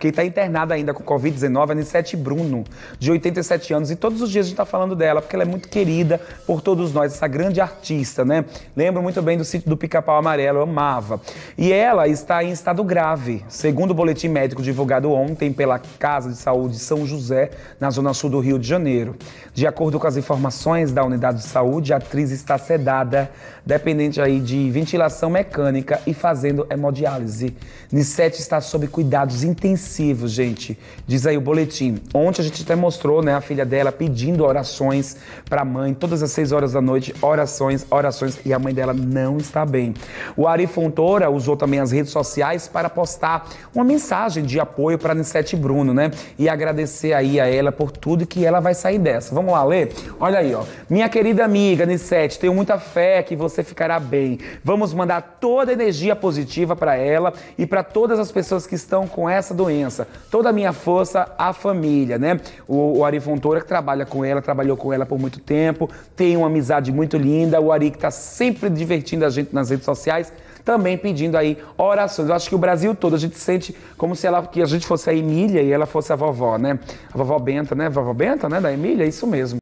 porque está internada ainda com Covid-19, Nissete Bruno, de 87 anos. E todos os dias a gente está falando dela, porque ela é muito querida por todos nós, essa grande artista, né? Lembro muito bem do sítio do Pica-Pau Amarelo, eu amava. E ela está em estado grave, segundo o boletim médico divulgado ontem pela Casa de Saúde São José, na zona sul do Rio de Janeiro. De acordo com as informações da unidade de saúde, a atriz está sedada, dependente aí de ventilação mecânica e fazendo hemodiálise. Nissete está sob cuidados intensivos gente. Diz aí o boletim. Ontem a gente até mostrou, né, a filha dela pedindo orações para a mãe, todas as 6 horas da noite, orações, orações, e a mãe dela não está bem. O Ari Fontoura usou também as redes sociais para postar uma mensagem de apoio para Nissete Bruno, né? E agradecer aí a ela por tudo que ela vai sair dessa. Vamos lá ler? Olha aí, ó. Minha querida amiga Nissete, tenho muita fé que você ficará bem. Vamos mandar toda a energia positiva para ela e para todas as pessoas que estão com essa doença presença, toda a minha força à família, né? O, o Ari Fontoura que trabalha com ela, trabalhou com ela por muito tempo, tem uma amizade muito linda, o Ari que está sempre divertindo a gente nas redes sociais, também pedindo aí orações. Eu acho que o Brasil todo a gente sente como se ela, que a gente fosse a Emília e ela fosse a vovó, né? A vovó Benta, né? Vovó Benta, né? Da Emília, é isso mesmo.